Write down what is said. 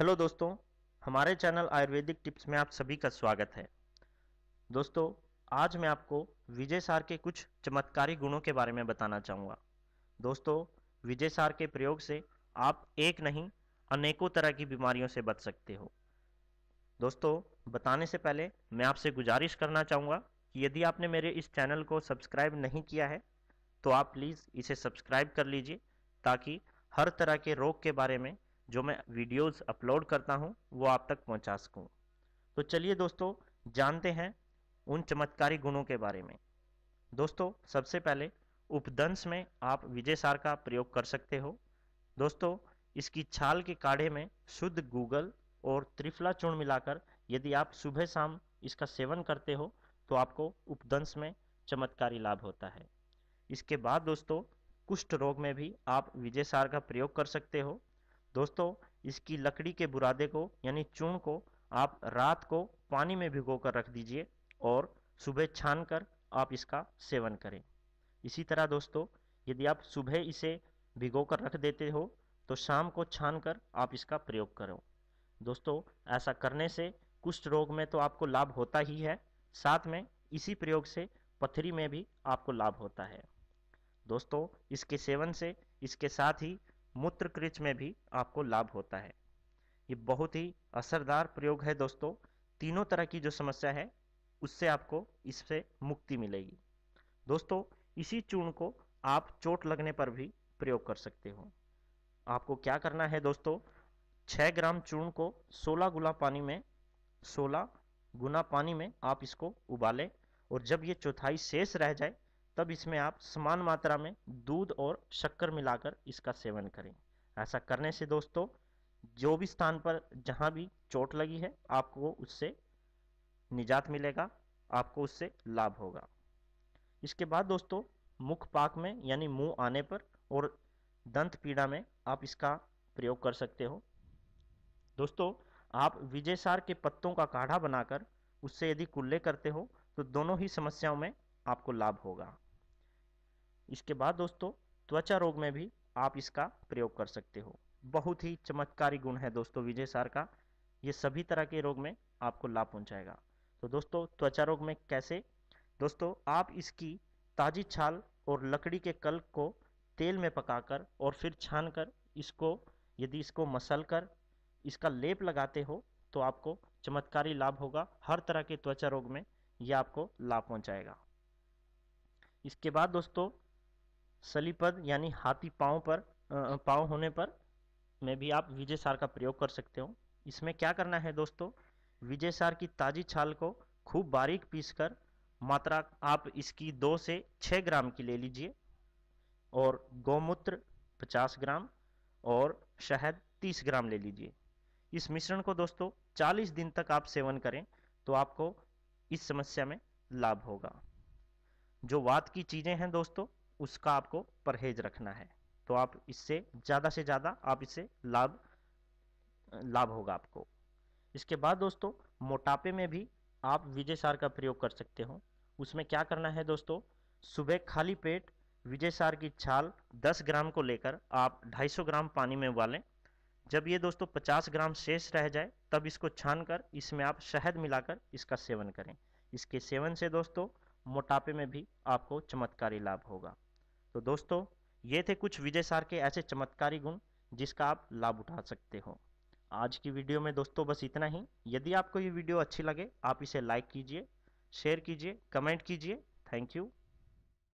hello दोस्तों हमारे channel Ayurvedic tips में आप सभी का स्वागत है दोस्तों आज मैं आपको विजय सार के कुछ चमत्कारी गुणों के बारे में बताना चाहूँगा दोस्तों विजय सार के प्रयोग से आप एक नहीं अनेकों तरह की बीमारियों से बच सकते हो दोस्तों बताने से पहले मैं आपसे गुजारिश करना चाहूँगा कि यदि आपने मेरे इस चैनल को सब्सक्राइब नहीं किया है तो आप प्लीज़ इसे सब्सक्राइब कर लीजिए ताकि हर तरह के रोग के बारे में जो मैं वीडियोस अपलोड करता हूं वो आप तक पहुंचा सकूं तो चलिए दोस्तों जानते हैं उन चमत्कारी गुणों के बारे में दोस्तों सबसे पहले उपदंश में आप विजय सार का प्रयोग कर सकते हो दोस्तों इसकी छाल के काढ़े में शुद्ध गूगल और त्रिफला चूर्ण मिलाकर यदि आप सुबह शाम इसका सेवन करते हो तो आपको उपदंश में चमत्कारी लाभ होता है इसके बाद दोस्तों कुष्ठ रोग में भी आप विजय सार का प्रयोग कर सकते हो दोस्तों इसकी लकड़ी के बुरादे को यानी चूर्ण को आप रात को पानी में भिगो कर रख दीजिए और सुबह छान कर आप इसका सेवन करें इसी तरह दोस्तों यदि आप सुबह इसे भिगो कर रख देते हो तो शाम को छान कर आप इसका प्रयोग करो दोस्तों ऐसा करने से कुष्ठ रोग में तो आपको लाभ होता ही है साथ में इसी प्रयोग से पथरी में भी आपको लाभ होता है दोस्तों इसके सेवन से इसके साथ ही मूत्र क्रिच में भी आपको लाभ होता है ये बहुत ही असरदार प्रयोग है दोस्तों तीनों तरह की जो समस्या है उससे आपको इससे मुक्ति मिलेगी दोस्तों इसी चूर्ण को आप चोट लगने पर भी प्रयोग कर सकते हो आपको क्या करना है दोस्तों 6 ग्राम चूर्ण को सोलह गुना पानी में सोलह गुना पानी में आप इसको उबालें और जब ये चौथाई शेष रह जाए तब इसमें आप समान मात्रा में दूध और शक्कर मिलाकर इसका सेवन करें ऐसा करने से दोस्तों जो भी स्थान पर जहां भी चोट लगी है आपको उससे निजात मिलेगा आपको उससे लाभ होगा इसके बाद दोस्तों मुख पाक में यानी मुंह आने पर और दंत पीड़ा में आप इसका प्रयोग कर सकते हो दोस्तों आप विजयसार के पत्तों का काढ़ा बनाकर उससे यदि कुल्ले करते हो तो दोनों ही समस्याओं में आपको लाभ होगा इसके बाद दोस्तों त्वचा रोग में भी आप इसका प्रयोग कर सकते हो बहुत ही चमत्कारी गुण है दोस्तों विजय सार का ये सभी तरह के रोग में आपको लाभ पहुंचाएगा तो दोस्तों त्वचा रोग में कैसे दोस्तों आप इसकी ताज़ी छाल और लकड़ी के कल को तेल में पकाकर और फिर छानकर इसको यदि इसको मसल कर इसका लेप लगाते हो तो आपको चमत्कारी लाभ होगा हर तरह के त्वचा रोग में यह आपको लाभ पहुंचाएगा इसके बाद दोस्तों सलीपद यानी हाथी पाँव पर पाँव होने पर में भी आप विजय सार का प्रयोग कर सकते हो इसमें क्या करना है दोस्तों विजय सार की ताज़ी छाल को खूब बारीक पीसकर मात्रा आप इसकी दो से छः ग्राम की ले लीजिए और गौमूत्र 50 ग्राम और शहद 30 ग्राम ले लीजिए इस मिश्रण को दोस्तों 40 दिन तक आप सेवन करें तो आपको इस समस्या में लाभ होगा जो वात की चीज़ें हैं दोस्तों उसका आपको परहेज रखना है तो आप इससे ज़्यादा से ज़्यादा आप इससे लाभ लाभ होगा आपको इसके बाद दोस्तों मोटापे में भी आप विजय सार का प्रयोग कर सकते हो उसमें क्या करना है दोस्तों सुबह खाली पेट विजय सार की छाल 10 ग्राम को लेकर आप 250 ग्राम पानी में उबालें जब ये दोस्तों 50 ग्राम शेष रह जाए तब इसको छानकर इसमें आप शहद मिलाकर इसका सेवन करें इसके सेवन से दोस्तों मोटापे में भी आपको चमत्कारी लाभ होगा तो दोस्तों ये थे कुछ विजय सार के ऐसे चमत्कारी गुण जिसका आप लाभ उठा सकते हो आज की वीडियो में दोस्तों बस इतना ही यदि आपको ये वीडियो अच्छी लगे आप इसे लाइक कीजिए शेयर कीजिए कमेंट कीजिए थैंक यू